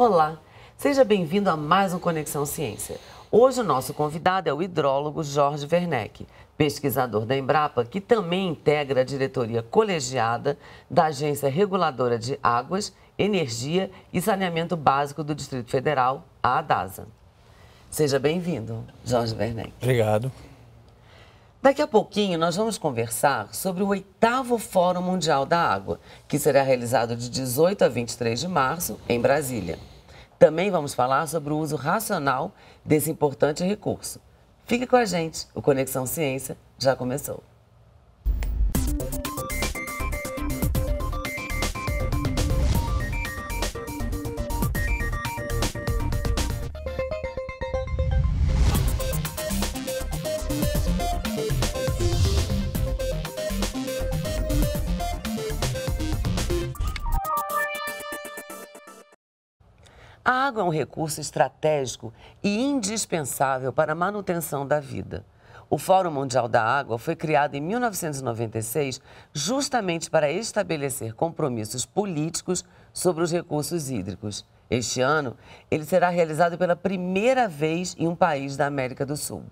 Olá, seja bem-vindo a mais um Conexão Ciência. Hoje o nosso convidado é o hidrólogo Jorge Werneck, pesquisador da Embrapa, que também integra a diretoria colegiada da Agência Reguladora de Águas, Energia e Saneamento Básico do Distrito Federal, a ADASA. Seja bem-vindo, Jorge Werneck. Obrigado. Daqui a pouquinho nós vamos conversar sobre o oitavo Fórum Mundial da Água, que será realizado de 18 a 23 de março em Brasília. Também vamos falar sobre o uso racional desse importante recurso. Fique com a gente, o Conexão Ciência já começou. A água é um recurso estratégico e indispensável para a manutenção da vida. O Fórum Mundial da Água foi criado em 1996 justamente para estabelecer compromissos políticos sobre os recursos hídricos. Este ano, ele será realizado pela primeira vez em um país da América do Sul.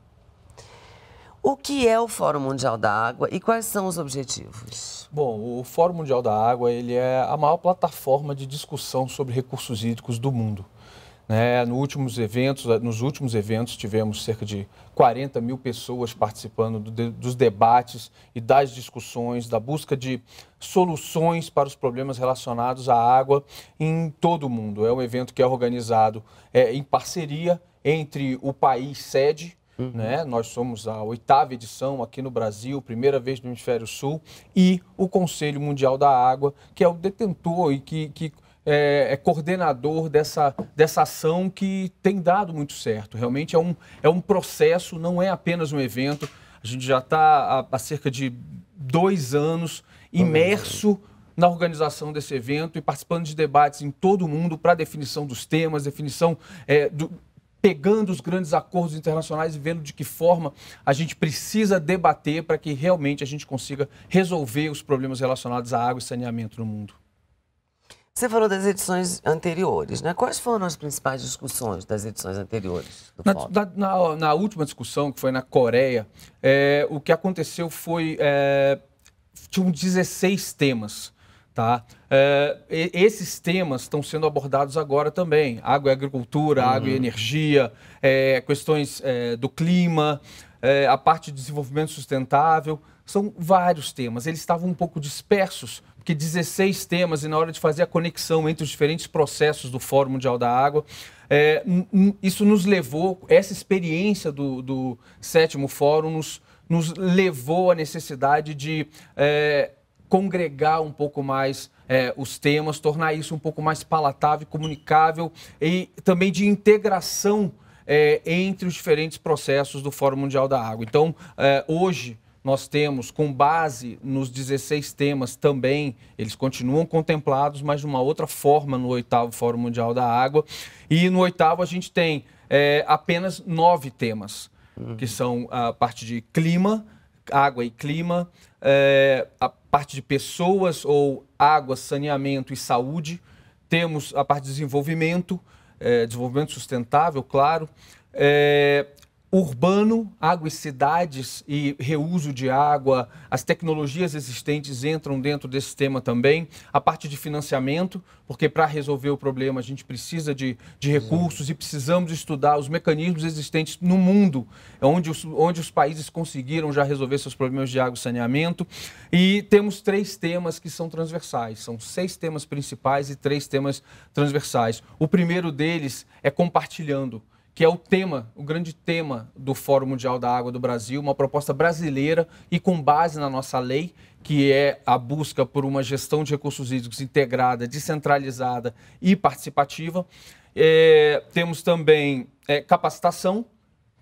O que é o Fórum Mundial da Água e quais são os objetivos? Bom, o Fórum Mundial da Água ele é a maior plataforma de discussão sobre recursos hídricos do mundo. Né? No últimos eventos, nos últimos eventos tivemos cerca de 40 mil pessoas participando do, dos debates e das discussões, da busca de soluções para os problemas relacionados à água em todo o mundo. É um evento que é organizado é, em parceria entre o país sede, Uhum. Né? Nós somos a oitava edição aqui no Brasil, primeira vez no Hemisfério Sul, e o Conselho Mundial da Água, que é o detentor e que, que é, é, coordenador dessa, dessa ação que tem dado muito certo. Realmente é um, é um processo, não é apenas um evento. A gente já está há, há, cerca de dois anos imerso na organização desse evento e participando de debates em todo o mundo para definição dos temas, definição é, do, pegando os grandes acordos internacionais e vendo de que forma a gente precisa debater para que realmente a gente consiga resolver os problemas relacionados à água e saneamento no mundo. Você falou das edições anteriores, né? Quais foram as principais discussões das edições anteriores do Na, na, na, última discussão, que foi na Coreia, é, o que aconteceu foi... É, tinham 16 temas Tá? É, esses temas estão sendo abordados agora também. Água e agricultura, uhum. água e energia, é, questões é, do clima, é, a parte de desenvolvimento sustentável. São vários temas. Eles estavam um pouco dispersos, porque 16 temas, e na hora de fazer a conexão entre os diferentes processos do Fórum Mundial da Água, é, isso nos levou, essa experiência do, do sétimo fórum nos, nos levou à necessidade de é, congregar um pouco mais é, os temas, tornar isso um pouco mais palatável, comunicável e também de integração é, entre os diferentes processos do Fórum Mundial da Água. Então, é, hoje nós temos, com base nos 16 temas também, eles continuam contemplados, mas de uma outra forma no oitavo Fórum Mundial da Água. E no oitavo a gente tem é, apenas nove temas, uhum. que são a parte de clima, água e clima, é, a parte de pessoas ou água, saneamento e saúde. Temos a parte de desenvolvimento, é, desenvolvimento sustentável, claro. É, urbano, água e cidades e reuso de água, as tecnologias existentes entram dentro desse tema também, a parte de financiamento, porque para resolver o problema a gente precisa de, de uhum. recursos Sim. e precisamos estudar os mecanismos existentes no mundo, onde os, onde os países conseguiram já resolver seus problemas de água e saneamento. E temos três temas que são transversais, são seis temas principais e três temas transversais. O primeiro deles é compartilhando que é o tema, o grande tema do Fórum Mundial da Água do Brasil, uma proposta brasileira e com base na nossa lei, que é a busca por uma gestão de recursos hídricos integrada, descentralizada e participativa. É, temos também é, capacitação,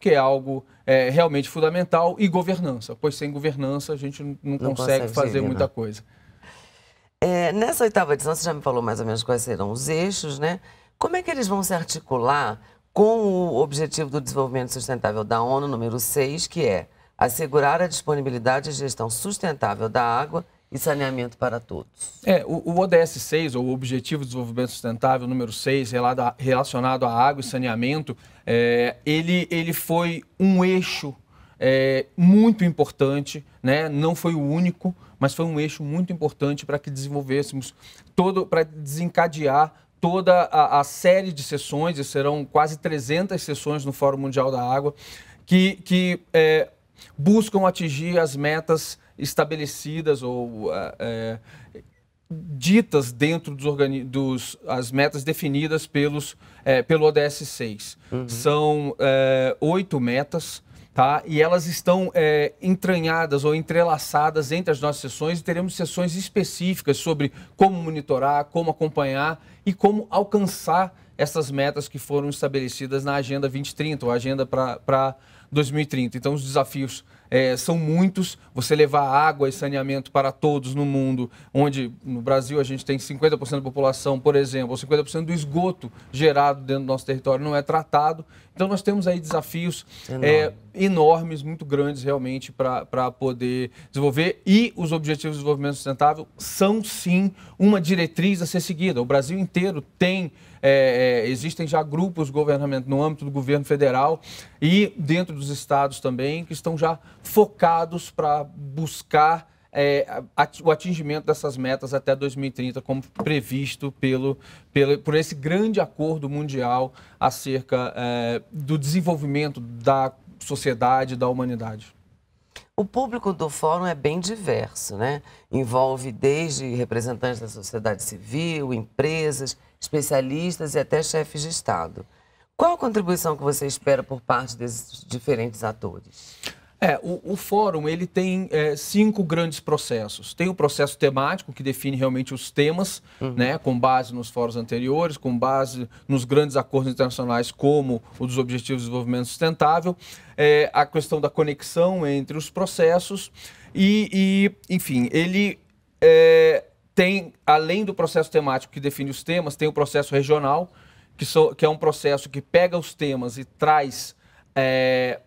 que é algo é, realmente fundamental, e governança, pois sem governança a gente não, não consegue, consegue, fazer né? muita não. coisa. É, nessa oitava edição, você já me falou mais ou menos quais serão os eixos, né? Como é que eles vão se articular com o Objetivo do Desenvolvimento Sustentável da ONU, número 6, que é assegurar a disponibilidade e gestão sustentável da água e saneamento para todos. É, o, o ODS 6, ou Objetivo de Desenvolvimento Sustentável número 6, relacionado à água e saneamento, é, ele, ele foi um eixo é, muito importante, né? não foi o único, mas foi um eixo muito importante para que desenvolvêssemos todo, para desencadear toda a, a série de sessões, e serão quase 300 sessões no Fórum Mundial da Água, que, que é, buscam atingir as metas estabelecidas ou é, é ditas dentro dos, dos as metas definidas pelos, é, pelo ODS 6. Uhum. São é, oito metas tá? E elas estão é, entranhadas ou entrelaçadas entre as nossas sessões e teremos sessões específicas sobre como monitorar, como acompanhar e como alcançar essas metas que foram estabelecidas na Agenda 2030, ou Agenda para 2030. Então, os desafios é, são muitos. Você levar água e saneamento para todos no mundo, onde no Brasil a gente tem 50% da população, por exemplo, ou 50% do esgoto gerado dentro do nosso território não é tratado. Então nós temos aí desafios é, enormes, muito grandes realmente para poder desenvolver. E os Objetivos de Desenvolvimento Sustentável são sim uma diretriz a ser seguida. O Brasil inteiro tem. É, existem já grupos governamentais no âmbito do governo federal e dentro dos estados também que estão já focados para buscar é, at, o atingimento dessas metas até 2030, como previsto pelo, pelo, por esse grande acordo mundial acerca é, do desenvolvimento da sociedade, da humanidade? O público do fórum é bem diverso, né? Envolve desde representantes da sociedade civil, empresas, especialistas e até chefes de Estado. Qual a contribuição que você espera por parte desses diferentes atores? É, o, o, fórum ele tem é, cinco grandes processos. Tem o processo temático, que define realmente os temas, uhum. né, com base nos fóruns anteriores, com base nos grandes acordos internacionais, como o dos Objetivos de Desenvolvimento Sustentável, é, a questão da conexão entre os processos, e, e enfim, ele é, tem, além do processo temático que define os temas, tem o processo regional, que, so, que é um processo que pega os temas e traz é,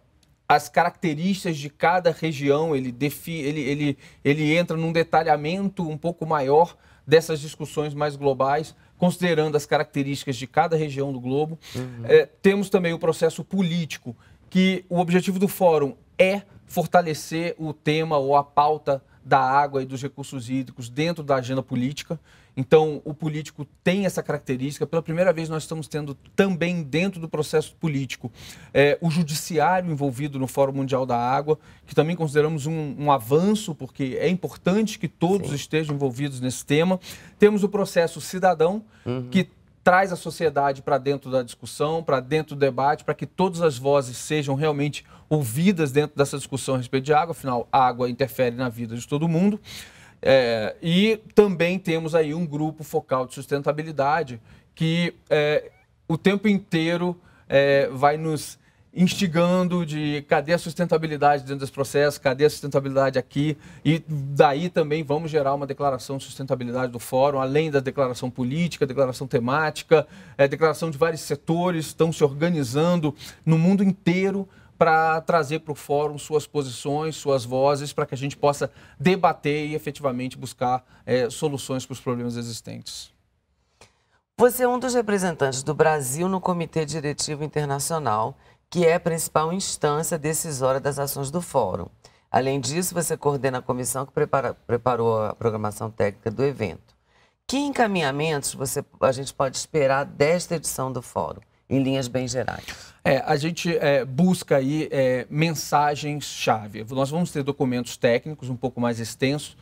as características de cada região, ele, defi, ele, ele, ele entra num detalhamento um pouco maior dessas discussões mais globais, considerando as características de cada região do globo. Uhum. É, temos também o processo político, que o objetivo do fórum é fortalecer o tema ou a pauta da água e dos recursos hídricos dentro da agenda política. Então, o político tem essa característica. Pela primeira vez, nós estamos tendo também dentro do processo político é, o judiciário envolvido no Fórum Mundial da Água, que também consideramos um, um avanço, porque é importante que todos Sim. estejam envolvidos nesse tema. Temos o processo cidadão, uhum. que traz a sociedade para dentro da discussão, para dentro do debate, para que todas as vozes sejam realmente ouvidas dentro dessa discussão a respeito de água, afinal, a água interfere na vida de todo mundo. É, e também temos aí um grupo focal de sustentabilidade que é, o tempo inteiro é, vai nos instigando de cadê a sustentabilidade dentro dos processos, cadê a sustentabilidade aqui, e daí também vamos gerar uma declaração de sustentabilidade do fórum, além da declaração política, declaração temática, é, declaração de vários setores, estão se organizando no mundo inteiro para trazer para o fórum suas posições, suas vozes, para que a gente possa debater e efetivamente buscar é, soluções para os problemas existentes. Você é um dos representantes do Brasil no Comitê Diretivo Internacional, que é a principal instância decisória das ações do fórum. Além disso, você coordena a comissão que prepara, preparou a programação técnica do evento. Que encaminhamentos você, a gente pode esperar desta edição do fórum, em linhas bem gerais? É, a gente é, busca aí é, mensagens-chave. Nós vamos ter documentos técnicos um pouco mais extensos,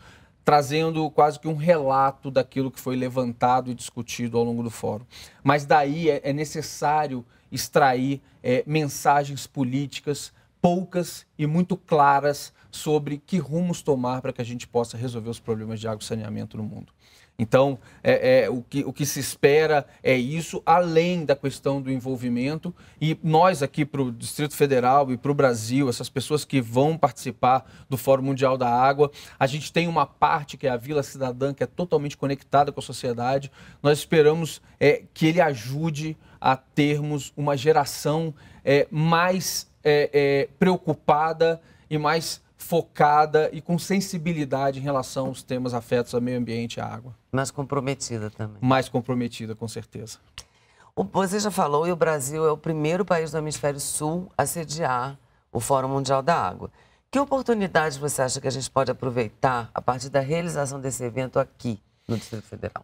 trazendo quase que um relato daquilo que foi levantado e discutido ao longo do fórum. Mas daí é, é necessário extrair é, mensagens políticas poucas e muito claras sobre que rumos tomar para que a gente possa resolver os problemas de água e saneamento no mundo. Então, é, é, o, que, o que se espera é isso, além da questão do envolvimento. E nós, aqui para o Distrito Federal e para o Brasil, essas pessoas que vão participar do Fórum Mundial da Água, a gente tem uma parte que é a Vila Cidadã, que é totalmente conectada com a sociedade. Nós esperamos é, que ele ajude a termos uma geração é, mais é, é, preocupada e mais focada e com sensibilidade em relação aos temas afetos ao meio ambiente e à água. Mais comprometida também. Mais comprometida, com certeza. Você já falou, e o Brasil é o primeiro país do hemisfério sul a sediar o Fórum Mundial da Água. Que oportunidades você acha que a gente pode aproveitar a partir da realização desse evento aqui no Distrito Federal?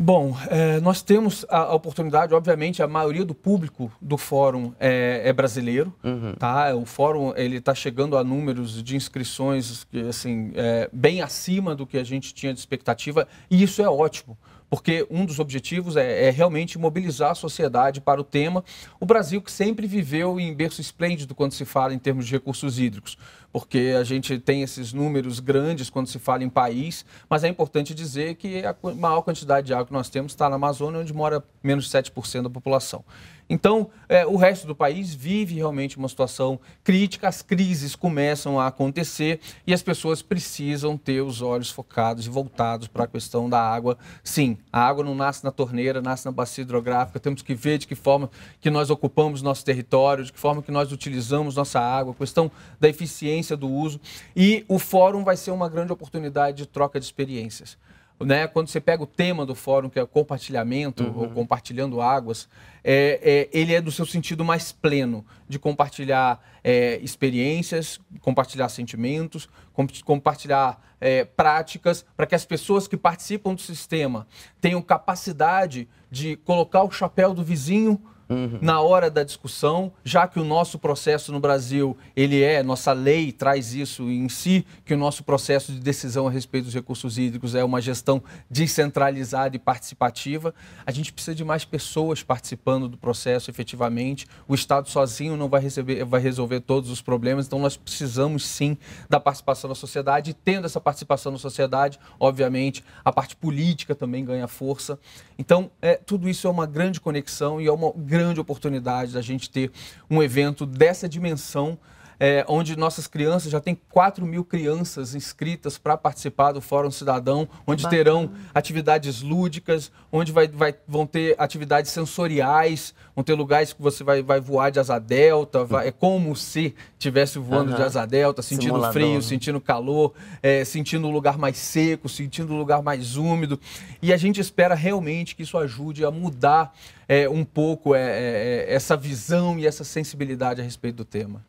Bom, é, nós temos a, oportunidade, obviamente, a maioria do público do fórum é, é brasileiro, uhum. tá? O fórum ele está chegando a números de inscrições assim é, bem acima do que a gente tinha de expectativa e isso é ótimo, porque um dos objetivos é, é, realmente mobilizar a sociedade para o tema. O Brasil que sempre viveu em berço esplêndido quando se fala em termos de recursos hídricos porque a gente tem esses números grandes quando se fala em país, mas é importante dizer que a maior quantidade de água que nós temos está na Amazônia, onde mora menos de 7% da população. Então, é, o resto do país vive realmente uma situação crítica, as crises começam a acontecer e as pessoas precisam ter os olhos focados e voltados para a questão da água. Sim, a água não nasce na torneira, nasce na bacia hidrográfica, temos que ver de que forma que nós ocupamos nosso território, de que forma que nós utilizamos nossa água, a questão da eficiência consciência do uso. E o fórum vai ser uma grande oportunidade de troca de experiências. Né, quando você pega o tema do fórum, que é compartilhamento uhum. ou compartilhando águas, é, é, ele é do seu sentido mais pleno, de compartilhar é, experiências, compartilhar sentimentos, comp compartilhar é, práticas, para que as pessoas que participam do sistema tenham capacidade de colocar o chapéu do vizinho uhum. na hora da discussão, já que o nosso processo no Brasil, ele é, nossa lei traz isso em si, que o nosso processo de decisão a respeito dos recursos hídricos é uma gestão descentralizada e participativa. A gente precisa de mais pessoas participando do processo efetivamente. O Estado sozinho não vai, receber, vai resolver todos os problemas, então nós precisamos sim da participação da sociedade e tendo essa participação da sociedade, obviamente, a parte política também ganha força. Então, é, tudo isso é uma grande conexão e é uma grande grande oportunidade da gente ter um evento dessa dimensão é, onde nossas crianças já tem 4 mil crianças inscritas para participar do Fórum Cidadão, onde Bacana. terão atividades lúdicas, onde vai, vai, vão ter atividades sensoriais, vão ter lugares que você vai, vai voar de asa delta, vai, é como se tivesse voando uhum. de asa delta, sentindo Simulador. frio, né? sentindo calor, é, sentindo o um lugar mais seco, sentindo o um lugar mais úmido. E a gente espera realmente que isso ajude a mudar é, um pouco é, é, é essa visão e essa sensibilidade a respeito do tema.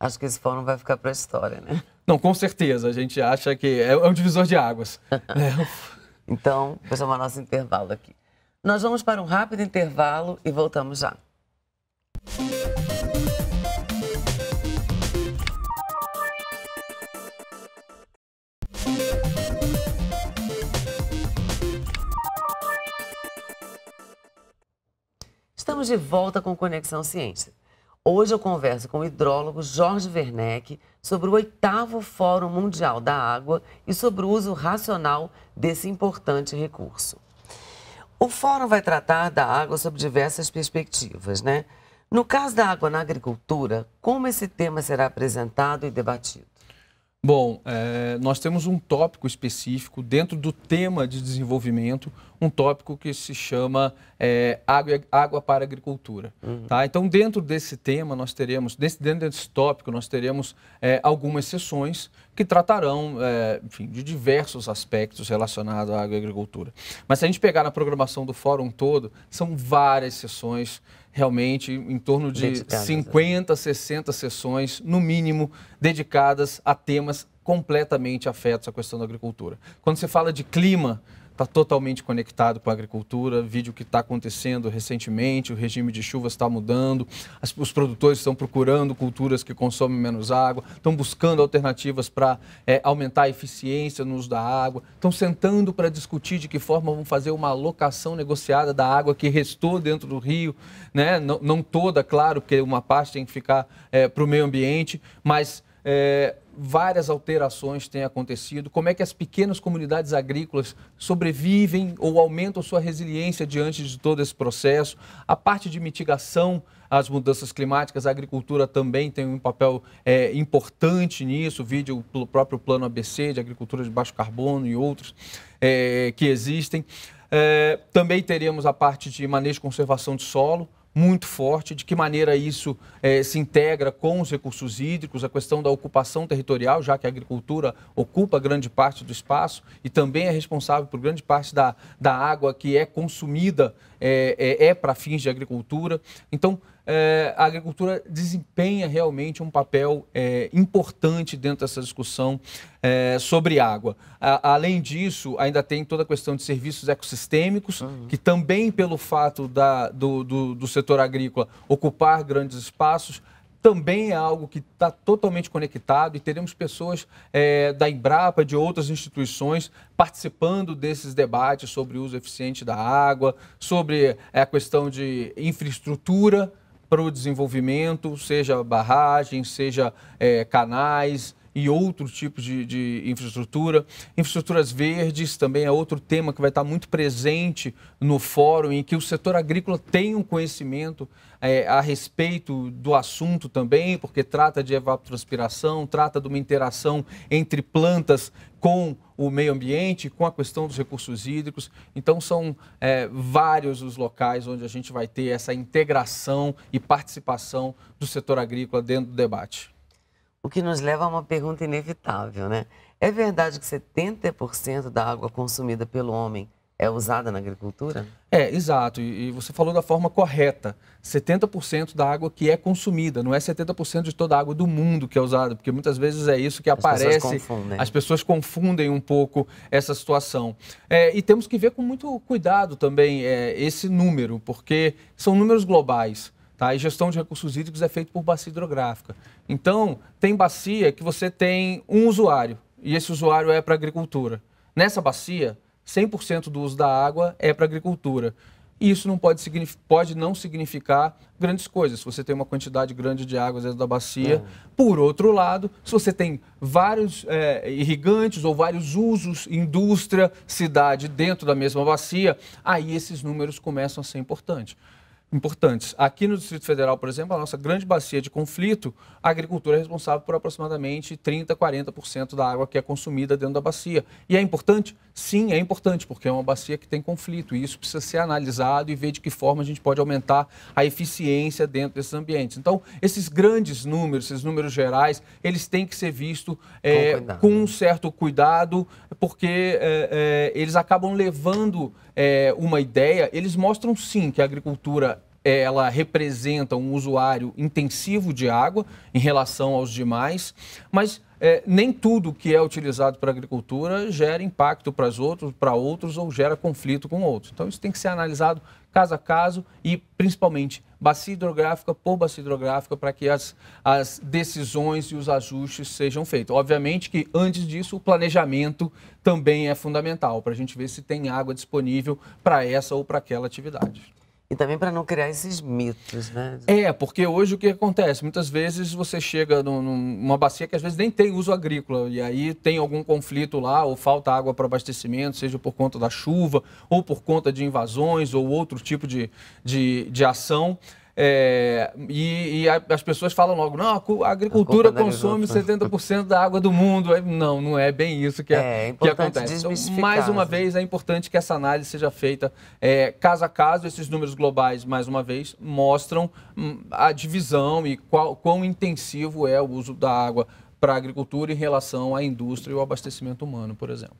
Acho que esse fórum vai ficar para a história, né? Não, com certeza. A gente acha que é, é um divisor de águas. É. Então, vou chamar é nosso intervalo aqui. Nós vamos para um rápido intervalo e voltamos já. Estamos de volta com Conexão Ciência. Hoje eu converso com o hidrólogo Jorge Werneck sobre o oitavo Fórum Mundial da Água e sobre o uso racional desse importante recurso. O fórum vai tratar da água sob diversas perspectivas, né? No caso da água na agricultura, como esse tema será apresentado e debatido? Bom, é, nós temos um tópico específico dentro do tema de desenvolvimento, um tópico que se chama é, água, água para agricultura. Uhum. Tá? Então, dentro desse tema, nós teremos, desse, dentro desse tópico, nós teremos é, algumas sessões que tratarão enfim, de diversos aspectos relacionados à água e agricultura. Mas se a gente pegar na programação do fórum todo, são várias sessões realmente em torno de dedicadas, 50, 60 sessões, no mínimo, dedicadas a temas completamente afetos à questão da agricultura. Quando você fala de clima, está totalmente conectado com a agricultura, vídeo que está acontecendo recentemente, o regime de chuvas está mudando, as, os produtores estão procurando culturas que consomem menos água, estão buscando alternativas para é, aumentar a eficiência no uso da água, estão sentando para discutir de que forma vão fazer uma alocação negociada da água que restou dentro do rio, né? não, não toda, claro, porque uma parte tem que ficar é, para o meio ambiente, mas é, várias alterações têm acontecido. Como é que as pequenas comunidades agrícolas sobrevivem ou aumentam sua resiliência diante de todo esse processo? A parte de mitigação às mudanças climáticas, a agricultura também tem um papel é, importante nisso, vídeo pelo próprio plano ABC de agricultura de baixo carbono e outros é, que existem. É, também teremos a parte de manejo e conservação de solo muito forte, de que maneira isso eh, se integra com os recursos hídricos, a questão da ocupação territorial, já que a agricultura ocupa grande parte do espaço e também é responsável por grande parte da, da água que é consumida, é, é para fins de agricultura. Então, é, a agricultura desempenha realmente um papel é, importante dentro dessa discussão é, sobre água. A, além disso, ainda tem toda a questão de serviços ecossistêmicos, uhum. que também, pelo fato da, do, do, do setor agrícola ocupar grandes espaços, também é algo que está totalmente conectado e teremos pessoas é, da Embrapa, de outras instituições, participando desses debates sobre o uso eficiente da água, sobre é, a questão de infraestrutura para o desenvolvimento, seja barragens, seja é, canais, e outros tipos de, de, infraestrutura. Infraestruturas verdes também é outro tema que vai estar muito presente no fórum, em que o setor agrícola tem um conhecimento é, a respeito do assunto também, porque trata de evapotranspiração, trata de uma interação entre plantas com o meio ambiente, com a questão dos recursos hídricos. Então, são é, vários os locais onde a gente vai ter essa integração e participação do setor agrícola dentro do debate. O que nos leva a uma pergunta inevitável, né? É verdade que 70% da água consumida pelo homem é usada na agricultura? É, exato. E, e você falou da forma correta. 70% da água que é consumida, não é 70% de toda a água do mundo que é usada, porque muitas vezes é isso que As aparece. Pessoas confundem. As pessoas confundem um pouco essa situação. É, e temos que ver com muito cuidado também é, esse número, porque são números globais. Tá? E gestão de recursos hídricos é feito por bacia hidrográfica. Então, tem bacia que você tem um usuário, e esse usuário é para agricultura. Nessa bacia, 100% do uso da água é para agricultura. E isso não pode, pode não significar grandes coisas. Se você tem uma quantidade grande de água dentro da bacia. É. Por outro lado, se você tem vários é, irrigantes ou vários usos, indústria, cidade dentro da mesma bacia, aí esses números começam a ser importantes importantes. Aqui no Distrito Federal, por exemplo, a nossa grande bacia de conflito, a agricultura é responsável por aproximadamente 30, 40% da água que é consumida dentro da bacia. E é importante? Sim, é importante, porque é uma bacia que tem conflito e isso precisa ser analisado e ver de que forma a gente pode aumentar a eficiência dentro desses ambientes. Então, esses grandes números, esses números gerais, eles têm que ser vistos é, com, eh, com, um certo cuidado, porque é, é, eles acabam levando uma ideia, eles mostram sim que a agricultura é, ela representa um usuário intensivo de água em relação aos demais, mas é, nem tudo que é utilizado para a agricultura gera impacto para outros, para outros ou gera conflito com outros. Então isso tem que ser analisado caso a caso e principalmente bacia hidrográfica por bacia hidrográfica para que as, as decisões e os ajustes sejam feitos. Obviamente que antes disso o planejamento também é fundamental para a gente ver se tem água disponível para essa ou para aquela atividade. E também para não criar esses mitos, né? É, porque hoje o que acontece? Muitas vezes você chega num, numa bacia que às vezes nem tem uso agrícola, e aí tem algum conflito lá, ou falta água para abastecimento, seja por conta da chuva, ou por conta de invasões, ou outro tipo de, de, de ação. É, e, e as pessoas falam logo, não, a agricultura a é consome 70% da água do mundo. Não, não é bem isso que, é, é, é que acontece. Então, mais uma né? vez, é importante que essa análise seja feita é, caso a caso. Esses números globais, mais uma vez, mostram hum, a divisão e qual, quão intensivo é o uso da água para a agricultura em relação à indústria e ao abastecimento humano, por exemplo.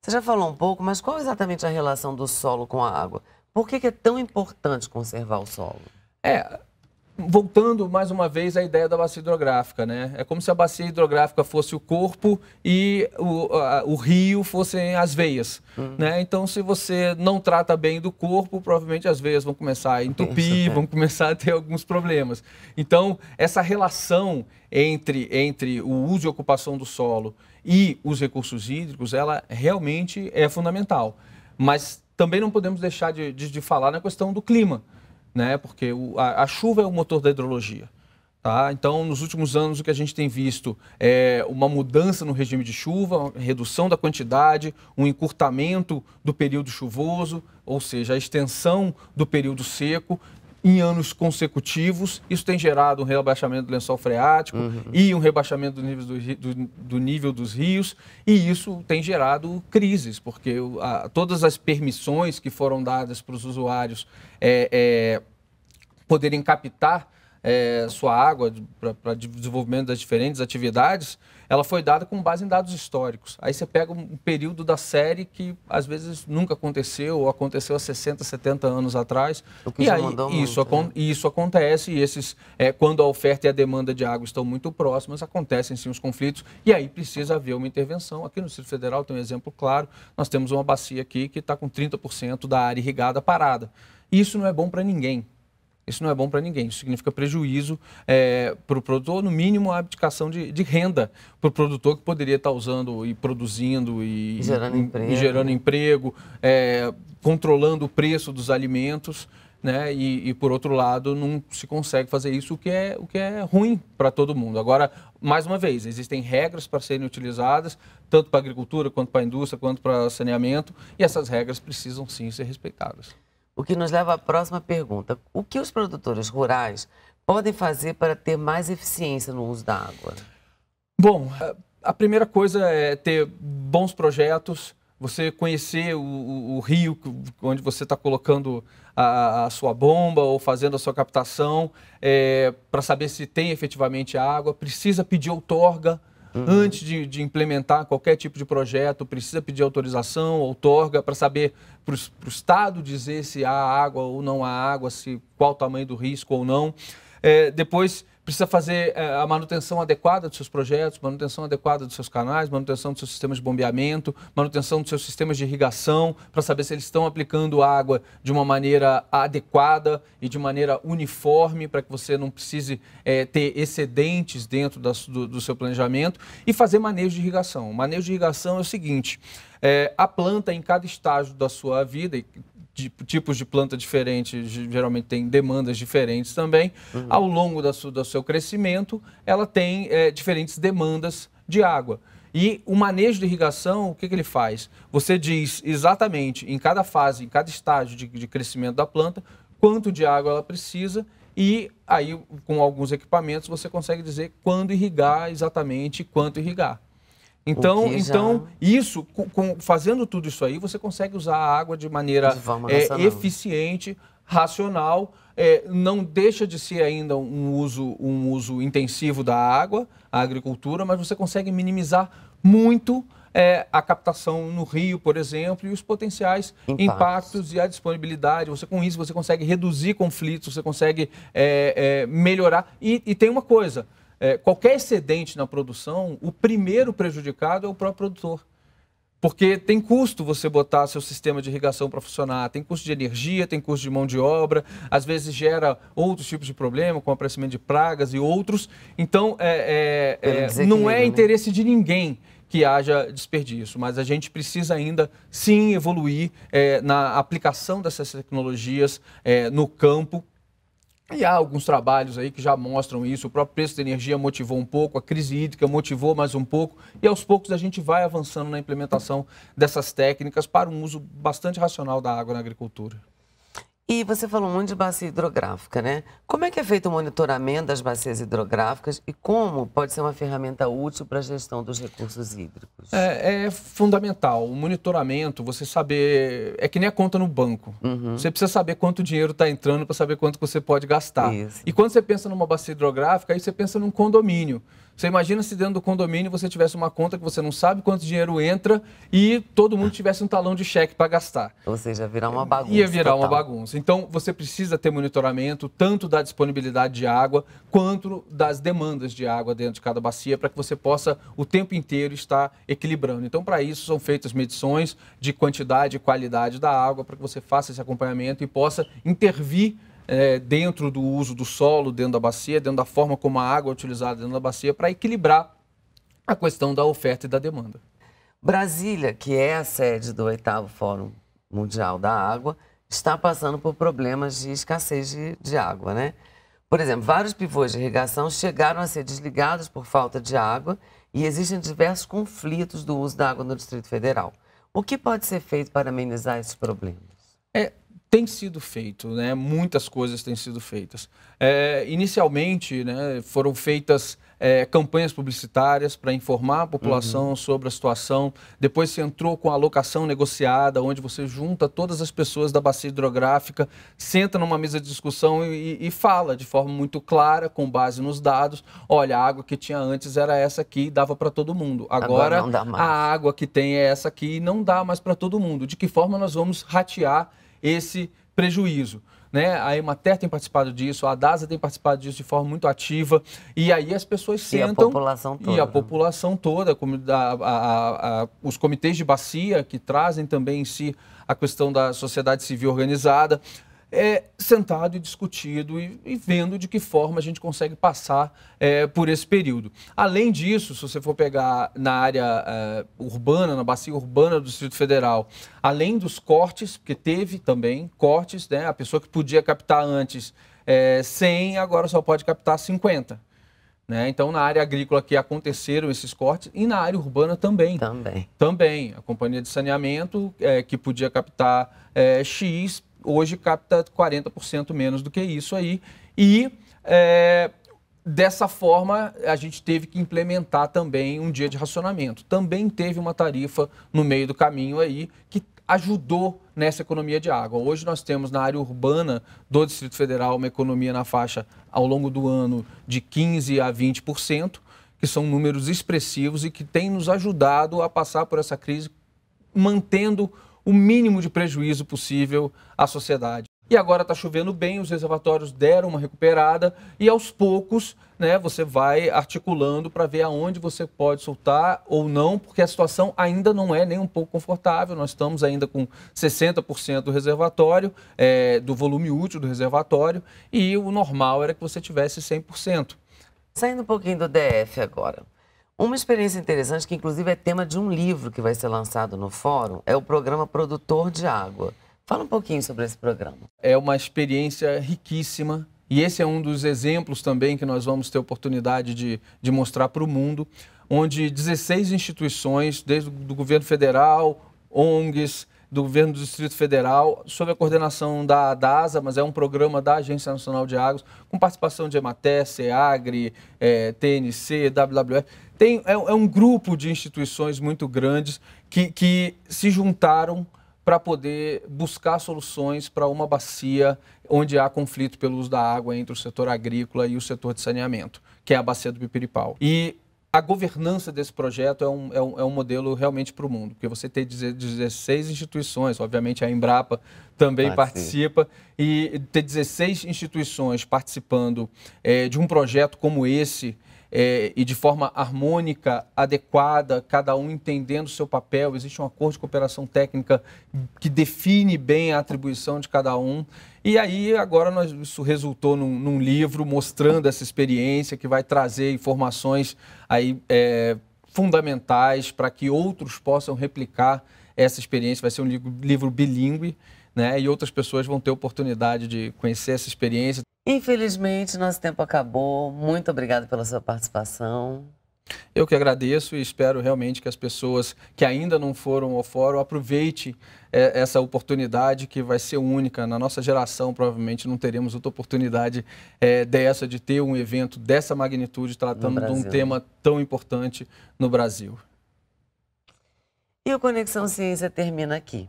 Você já falou um pouco, mas qual exatamente a relação do solo com a água? Por que, que é tão importante conservar o solo? É, voltando mais uma vez à ideia da bacia hidrográfica, né? É como se a bacia hidrográfica fosse o corpo e o, a, o rio fossem as veias, uhum. né? Então, se você não trata bem do corpo, provavelmente as veias vão começar a entupir, Isso, é. vão começar a ter alguns problemas. Então, essa relação entre, entre o uso e ocupação do solo e os recursos hídricos, ela realmente é fundamental. Mas também não podemos deixar de, de, de falar na questão do clima, né? porque o, a, a, chuva é o motor da hidrologia. Tá? Então, nos últimos anos, o que a gente tem visto é uma mudança no regime de chuva, redução da quantidade, um encurtamento do período chuvoso, ou seja, a extensão do período seco em anos consecutivos. Isso tem gerado um rebaixamento do lençol freático uhum. e um rebaixamento do nível, do, do, do, nível dos rios, e isso tem gerado crises, porque a, todas as permissões que foram dadas para os usuários é, é, poderem captar é, sua água para desenvolvimento das diferentes atividades ela foi dada com base em dados históricos. Aí você pega um período da série que às vezes nunca aconteceu, ou aconteceu há 60, 70 anos atrás. e aí isso, muito, né? isso acontece, e esses, é, quando a oferta e a demanda de água estão muito próximas, acontecem sim os conflitos, e aí precisa haver uma intervenção. Aqui no Distrito Federal tem um exemplo claro, nós temos uma bacia aqui que está com 30% da área irrigada parada. Isso não é bom para ninguém. Isso não é bom para ninguém. Isso significa prejuízo é, para o produtor, no mínimo a abdicação de, de renda para o produtor que poderia estar tá usando e produzindo e, gerando e, emprego, e gerando emprego é, controlando o preço dos alimentos. Né? E, e, por outro lado não se consegue fazer isso, o que é, o que é ruim para todo mundo. Agora, mais uma vez, existem regras para serem utilizadas, tanto para a agricultura, quanto para a indústria, quanto para saneamento, e essas regras precisam sim ser respeitadas. O que nos leva à próxima pergunta: o que os produtores rurais podem fazer para ter mais eficiência no uso da água? Bom, a primeira coisa é ter bons projetos, você conhecer o, o, o rio onde você está colocando a, a, sua bomba ou fazendo a sua captação, é, eh, para saber se tem efetivamente água, precisa pedir outorga Uhum. Antes de, de, implementar qualquer tipo de projeto, precisa pedir autorização, outorga, para saber, para o Estado dizer se há água ou não há água, se qual o tamanho do risco ou não. É, depois precisa fazer é, a manutenção adequada dos seus projetos, manutenção adequada dos seus canais, manutenção dos seus sistemas de bombeamento, manutenção dos seus sistemas de irrigação, para saber se eles estão aplicando água de uma maneira adequada e de maneira uniforme, para que você não precise é, ter excedentes dentro da, do, do, seu planejamento, e fazer manejo de irrigação. O manejo de irrigação é o seguinte. É, a planta em cada estágio da sua vida, e tipos de planta diferentes, geralmente tem demandas diferentes também. Uhum. Ao longo da su, do seu crescimento, ela tem é, diferentes demandas de água. E o manejo de irrigação, o que, que, ele faz? Você diz exatamente em cada fase, em cada estágio de, de crescimento da planta, quanto de água ela precisa e aí, com alguns equipamentos, você consegue dizer quando irrigar exatamente e quanto irrigar. Então, então isso, com, com, fazendo tudo isso aí, você consegue usar a água de maneira é, eficiente, racional, é, não deixa de ser ainda um uso, um uso intensivo da água, a agricultura, mas você consegue minimizar muito é, a captação no rio, por exemplo, e os potenciais impactos. impactos. e a disponibilidade. Você com isso você consegue reduzir conflitos, você consegue é, é, melhorar. E, e tem uma coisa é, qualquer excedente na produção, o primeiro prejudicado é o próprio produtor. Porque tem custo você botar seu sistema de irrigação para funcionar, tem custo de energia, tem custo de mão de obra, às vezes gera outros tipos de problema, como aparecimento de pragas e outros. Então, é, é, é, não é né? interesse de ninguém que haja desperdício, mas a gente precisa ainda sim evoluir é, na aplicação dessas tecnologias é, no campo e há alguns trabalhos aí que já mostram isso. O próprio preço da energia motivou um pouco, a crise hídrica motivou mais um pouco, e aos poucos a gente vai avançando na implementação dessas técnicas para um uso bastante racional da água na agricultura. E você falou muito de bacia hidrográfica, né? Como é que é feito o monitoramento das bacias hidrográficas e como pode ser uma ferramenta útil para a gestão dos recursos hídricos? É, é, fundamental. O monitoramento, você saber. É que nem a conta no banco. Uhum. Você precisa saber quanto dinheiro está entrando para saber quanto você pode gastar. Isso. E quando você pensa numa bacia hidrográfica, aí você pensa num condomínio. Você imagina se dentro do condomínio você tivesse uma conta que você não sabe quanto dinheiro entra e todo mundo tivesse um talão de cheque para gastar. Ou seja, virar uma bagunça. Ia virar total. uma bagunça. Então, você precisa ter monitoramento tanto da disponibilidade de água quanto das demandas de água dentro de cada bacia para que você possa o tempo inteiro estar equilibrando. Então, para isso são feitas medições de quantidade e qualidade da água para que você faça esse acompanhamento e possa intervir é, dentro do uso do solo, dentro da bacia, dentro da forma como a água é utilizada dentro da bacia, para equilibrar a questão da oferta e da demanda. Brasília, que é a sede do oitavo Fórum Mundial da Água, está passando por problemas de escassez de, de água, né? Por exemplo, vários pivôs de irrigação chegaram a ser desligados por falta de água e existem diversos conflitos do uso da água no Distrito Federal. O que pode ser feito para amenizar esses problemas? É, tem sido feito, né? Muitas coisas têm sido feitas. É, inicialmente, né, foram feitas é, campanhas publicitárias para informar a população uhum. sobre a situação. Depois se entrou com a locação negociada, onde você junta todas as pessoas da bacia hidrográfica, senta numa mesa de discussão e, e fala de forma muito clara, com base nos dados. Olha, a água que tinha antes era essa aqui, dava para todo mundo. Agora, Agora a água que tem é essa aqui, e não dá mais para todo mundo. De que forma nós vamos ratear esse prejuízo. Né? A Emater tem participado disso, a DASA tem participado disso de forma muito ativa, e aí as pessoas sentam... E a população toda. E a né? população toda, como a, a, a, os comitês de bacia que trazem também em si a questão da sociedade civil organizada, é, sentado e discutido e, e, vendo de que forma a gente consegue passar é, por esse período. Além disso, se você for pegar na área é, urbana, na bacia urbana do Distrito Federal, além dos cortes, porque teve também cortes, né, a pessoa que podia captar antes é, 100, agora só pode captar 50. Né? Então, na área agrícola que aconteceram esses cortes e na área urbana também. Também. Também. A companhia de saneamento, é, que podia captar é, X, hoje capta 40% menos do que isso aí. E é, dessa forma, a gente teve que implementar também um dia de racionamento. Também teve uma tarifa no meio do caminho aí que ajudou nessa economia de água. Hoje nós temos na área urbana do Distrito Federal uma economia na faixa ao longo do ano de 15 a 20%, que são números expressivos e que tem nos ajudado a passar por essa crise mantendo o mínimo de prejuízo possível à sociedade. E agora está chovendo bem, os reservatórios deram uma recuperada e aos poucos né, você vai articulando para ver aonde você pode soltar ou não, porque a situação ainda não é nem um pouco confortável. Nós estamos ainda com 60% do reservatório, é, do volume útil do reservatório, e o normal era que você tivesse 100%. Saindo um pouquinho do DF agora. Uma experiência interessante, que inclusive é tema de um livro que vai ser lançado no fórum, é o programa Produtor de Água. Fala um pouquinho sobre esse programa. É uma experiência riquíssima e esse é um dos exemplos também que nós vamos ter oportunidade de, de mostrar para o mundo, onde 16 instituições, desde o do governo federal, ONGs, do governo do Distrito Federal, sob a coordenação da DASA, mas é um programa da Agência Nacional de Águas, com participação de Emater, SEAGRE, é, TNC, WWF. Tem, é, é, um grupo de instituições muito grandes que, que se juntaram para poder buscar soluções para uma bacia onde há conflito pelo uso da água entre o setor agrícola e o setor de saneamento, que é a bacia do Pipiripau. E a governança desse projeto é um, é um, é um modelo realmente para o mundo, porque você tem 16 instituições, obviamente a Embrapa também ah, participa, sim. e ter 16 instituições participando é, de um projeto como esse é, e de forma harmônica, adequada, cada um entendendo o seu papel. Existe um acordo de cooperação técnica que define bem a atribuição de cada um. E aí, agora, nós, isso resultou num, num, livro mostrando essa experiência que vai trazer informações aí, é, fundamentais para que outros possam replicar essa experiência. Vai ser um livro, livro bilíngue né? e outras pessoas vão ter oportunidade de conhecer essa experiência. Infelizmente, nosso tempo acabou. Muito obrigado pela sua participação. Eu que agradeço e espero realmente que as pessoas que ainda não foram ao fórum aproveitem é, essa oportunidade que vai ser única. Na nossa geração, provavelmente não teremos outra oportunidade é, dessa, de ter um evento dessa magnitude tratando de um tema tão importante no Brasil. E o Conexão Ciência termina aqui.